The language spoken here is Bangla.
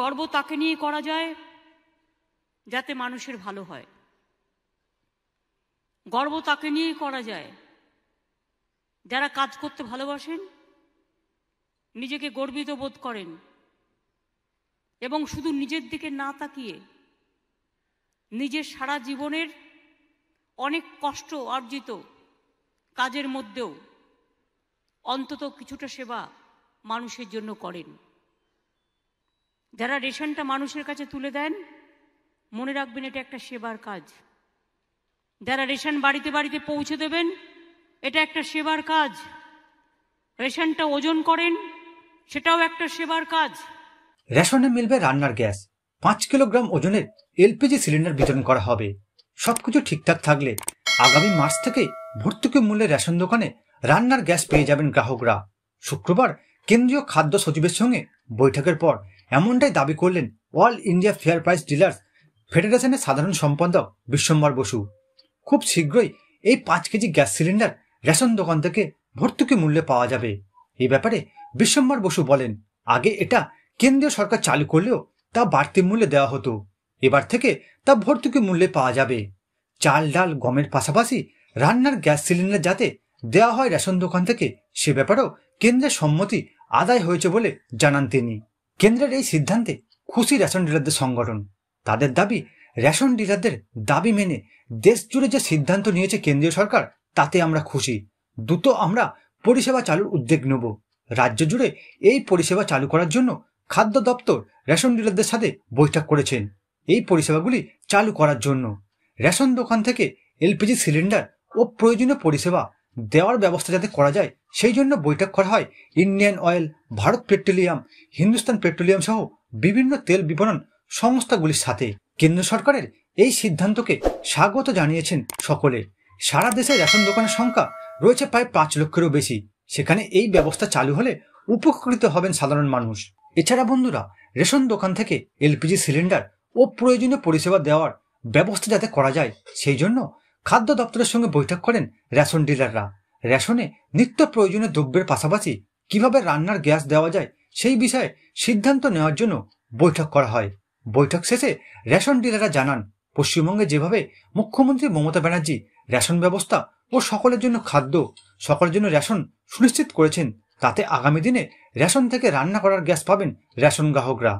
গর্ব তাকে নিয়ে করা যায় যাতে মানুষের ভালো হয় গর্ব তাকে নিয়েই করা যায় যারা কাজ করতে ভালোবাসেন নিজেকে গর্বিত বোধ করেন এবং শুধু নিজের দিকে না তাকিয়ে নিজের সারা জীবনের অনেক কষ্ট অর্জিত কাজের মধ্যেও অন্তত কিছুটা সেবা মানুষের জন্য করেন যারা রেশনটা মানুষের কাছে তুলে দেন মনে রাখবেন এটা একটা সেবার কাজ যারা রেশন বাড়িতে বাড়িতে পৌঁছে দেবেন এটা একটা সেবার কাজ রেশনটা ওজন করেন সেটাও একটা সেবার কাজ রেশনে মিলবে রান্নার গ্যাস পাঁচ কিলোগ্রাম ওজনের এলপিজি সিলিন্ডার বিতরণ করা হবে সবকিছু ঠিকঠাক থাকলে আগামী মাস থেকে ভর্তুকি মূল্যে রেশন দোকানে রান্নার গ্যাস পেয়ে যাবেন গ্রাহকরা শুক্রবার কেন্দ্রীয় খাদ্য সচিবের সঙ্গে বৈঠকের পর এমনটাই দাবি করলেন all India fair price dealers ফেডারেশনের সাধারণ সম্পাদক বিশ্বম্বর বসু খুব শীঘ্রই এই পাঁচ কেজি গ্যাস সিলিন্ডার রেশন দোকান থেকে ভর্তুকি মূল্যে পাওয়া যাবে এই ব্যাপারে বিশ্বম্বর বসু বলেন আগে এটা কেন্দ্রীয় সরকার চালু করলেও তা বাড়তি মূল্যে দেওয়া হতো এবার থেকে তা ভর্তুকি মূল্যে পাওয়া যাবে চাল ডাল গমের পাশাপাশি রান্নার গ্যাস সিলিন্ডার যাতে দেওয়া হয় রেশন দোকান থেকে সে ব্যাপারেও কেন্দ্রের সম্মতি আদায় হয়েছে বলে জানান তিনি কেন্দ্রের এই সিদ্ধান্তে খুশি রেশন ডিলারদের সংগঠন তাদের দাবি রেশন ডিলারদের দাবি মেনে দেশ জুড়ে যে সিদ্ধান্ত নিয়েছে কেন্দ্রীয় সরকার তাতে আমরা খুশি দ্রুত আমরা পরিষেবা চালুর উদ্যোগ নেব রাজ্য জুড়ে এই পরিষেবা চালু করার জন্য খাদ্য দপ্তর রেশন ডিলারদের সাথে বৈঠক করেছেন এই পরিষেবাগুলি চালু করার জন্য রেশন দোকান থেকে এলপিজি সিলিন্ডার ও প্রয়োজনীয় পরিষেবা দেওয়ার ব্যবস্থা যাতে করা যায় সেই জন্য বৈঠক করা হয় ইন্ডিয়ান অয়েল ভারত পেট্রোলিয়াম হিন্দুস্তান পেট্রোলিয়াম সহ বিভিন্ন তেল বিপণন সংস্থাগুলির সাথে কেন্দ্র সরকারের এই সিদ্ধান্তকে স্বাগত জানিয়েছেন সকলে সারা দেশে রেশন দোকানের সংখ্যা রয়েছে প্রায় পাঁচ লক্ষেরও বেশি সেখানে এই ব্যবস্থা চালু হলে উপকৃত হবেন সাধারণ মানুষ এছাড়া বন্ধুরা রেশন দোকান থেকে এলপিজি সিলিন্ডার ও প্রয়োজনীয় পরিষেবা দেওয়ার ব্যবস্থা যাতে করা যায় সেই জন্য খাদ্য দপ্তরের সঙ্গে বৈঠক করেন রেশন ডিলাররা রেশনে নিত্য প্রয়োজনীয় দ্রব্যের পাশাপাশি কিভাবে রান্নার গ্যাস দেওয়া যায় সেই বিষয়ে সিদ্ধান্ত নেওয়ার জন্য বৈঠক করা হয় বৈঠক শেষে রেশন ডিলাররা জানান পশ্চিমবঙ্গে যেভাবে মুখ্যমন্ত্রী মমতা ব্যানার্জি রেশন ব্যবস্থা ও সকলের জন্য খাদ্য সকলের জন্য রেশন সুনিশ্চিত করেছেন তাতে আগামী দিনে রেশন থেকে রান্না করার গ্যাস পাবেন রেশন গ্রাহকরা